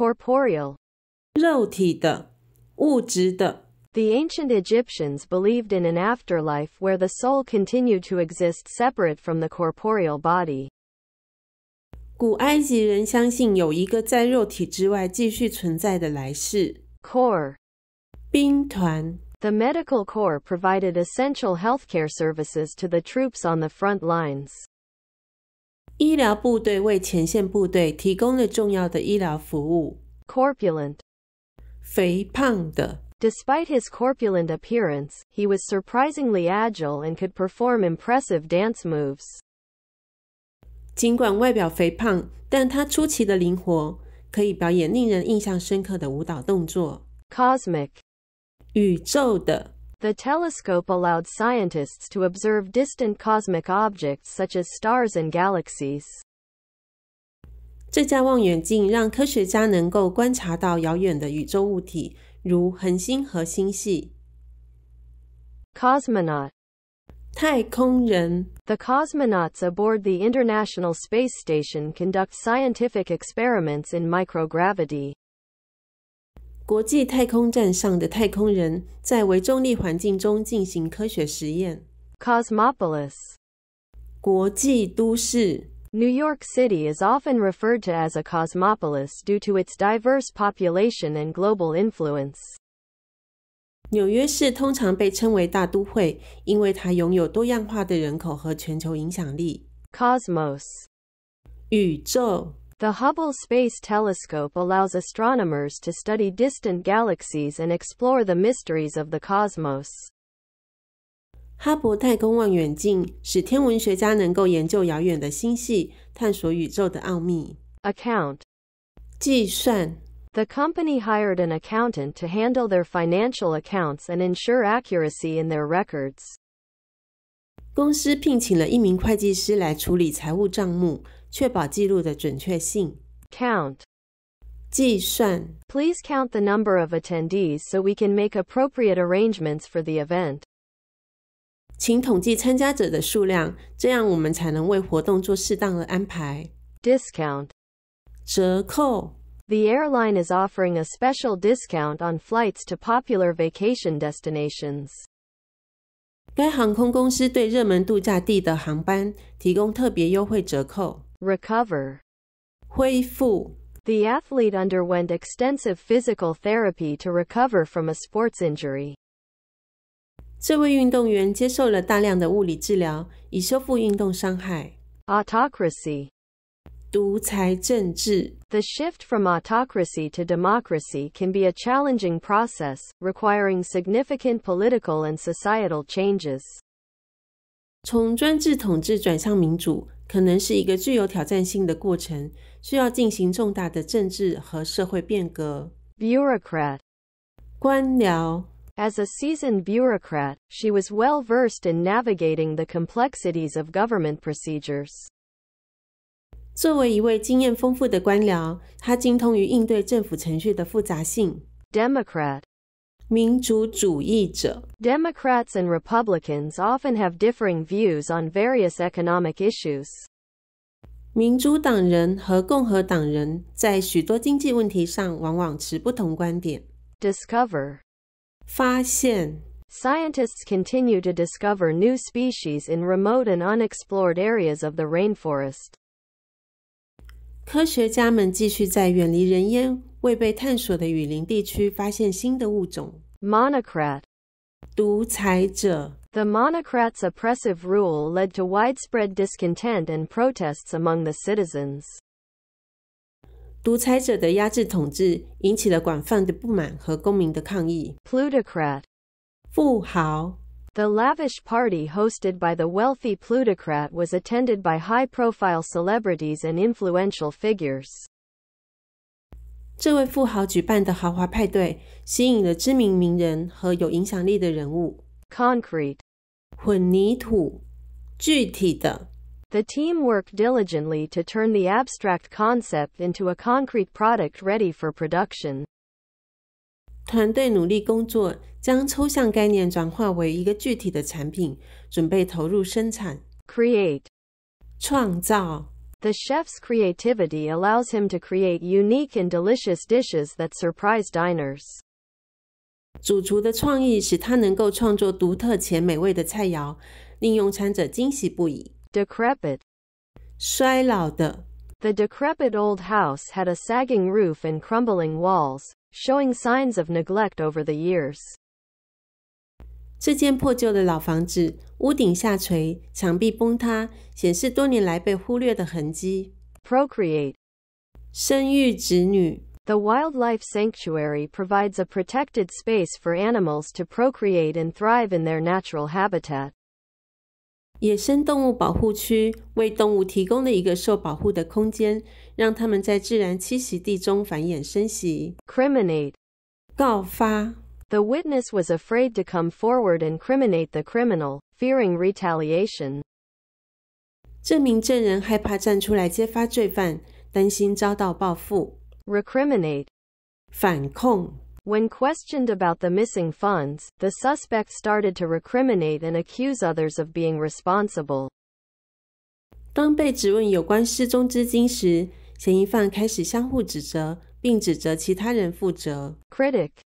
corporeal The ancient Egyptians believed in an afterlife where the soul continued to exist separate from the corporeal body. 兵团 The Medical Corps provided essential healthcare services to the troops on the front lines. 医疗部队为前线部队提供了重要的医疗服务。Corpulent，肥胖的。Despite his corpulent appearance, he was surprisingly agile and could perform impressive dance moves. 尽管外表肥胖，但他出奇的灵活，可以表演令人印象深刻的舞蹈动作。Cosmic，宇宙的。The telescope allowed scientists to observe distant cosmic objects such as stars and galaxies. 这架望远镜让科学家能够观察到遥远的宇宙物体，如恒星和星系。Cosmonaut 太空人 The cosmonauts aboard the International Space Station conduct scientific experiments in microgravity. 国际太空站上的太空人在微重力环境中进行科学实验。Cosmopolis，国际都市。New York City is often referred to as a cosmopolis due to its diverse population and global influence。纽约市通常被称为大都会，因为它拥有多样化的人口和全球影响力。Cosmos，宇宙。The Hubble Space Telescope allows astronomers to study distant galaxies and explore the mysteries of the cosmos. 哈勃太空望远镜使天文学家能够研究遥远的星系，探索宇宙的奥秘。Account 计算 The company hired an accountant to handle their financial accounts and ensure accuracy in their records. 公司聘请了一名会计师来处理财务账目，确保记录的准确性。Count 计算。Please count the number of attendees so we can make appropriate arrangements for the event. 请统计参加者的数量，这样我们才能为活动做适当的安排。Discount 折扣。The airline is offering a special discount on flights to popular vacation destinations. 该航空公司对热门度假地的航班提供特别优惠折扣。recover. 恢复. The athlete underwent extensive physical therapy to recover from a sports injury. 这位运动员接受了大量的物理治疗，以修复运动伤害。Autocracy The shift from autocracy to democracy can be a challenging process, requiring significant political and societal changes. 从专制统治转向民主，可能是一个具有挑战性的过程，需要进行重大的政治和社会变革。Bureaucrat，官僚。As a seasoned bureaucrat, she was well versed in navigating the complexities of government procedures. 作为一位经验丰富的官僚，他精通于应对政府程序的复杂性。Democrat，Democrats and Republicans often have differing views on various economic issues. 民主党人和共和党人在许多经济问题上往往持不同观点。Discover 发现 Scientists continue to discover new species in remote and unexplored areas of the rainforest. 科学家们继续在远离人烟为被探索的雨林地区发现新的物种。Monocrat monocrat's oppressive rule led to widespread discontent and protests among the citizens. 独裁者的压制统治引起了广泛的不满和公民的抗议。Plutocrat lavish party hosted by the wealthy plutocrat was attended by high-profile celebrities and influential figures. 这位富豪举办的豪华派对吸引了知名名人和有影响力的人物。Concrete，混凝土，具体的。The team worked diligently to turn the abstract concept into a concrete product ready for production。团队努力工作，将抽象概念转化为一个具体的产品，准备投入生产。Create，创造。The chef's creativity allows him to create unique and delicious dishes that surprise diners. 主厨的创意使他能够创作独特且美味的菜肴，令用餐者惊喜不已。Decrepit，衰老的。The decrepit old house had a sagging roof and crumbling walls, showing signs of neglect over the years. 这间破旧的老房子屋顶下垂，墙壁崩塌，显示多年来被忽略的痕迹。Procreate，生育子女。The wildlife sanctuary provides a protected space for animals to procreate and thrive in their natural habitat。野生动物保护区为动物提供了一个受保护的空间，让它们在自然栖息地中繁衍生息。Criminate，告发。The witness was afraid to come forward and criminate the criminal, fearing retaliation. When questioned about the missing funds, the suspect started to recriminate and accuse others of being responsible. Critic.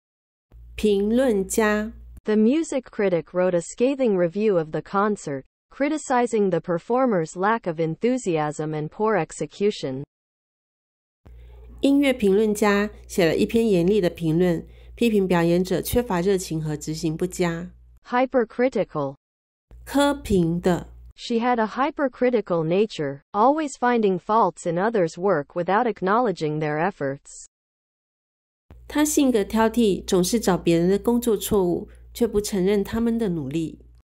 The music critic wrote a scathing review of the concert, criticizing the performer's lack of enthusiasm and poor execution. She had a hypercritical nature, always finding faults in others' work without acknowledging their efforts. 他性格挑剔，总是找别人的工作错误，却不承认他们的努力。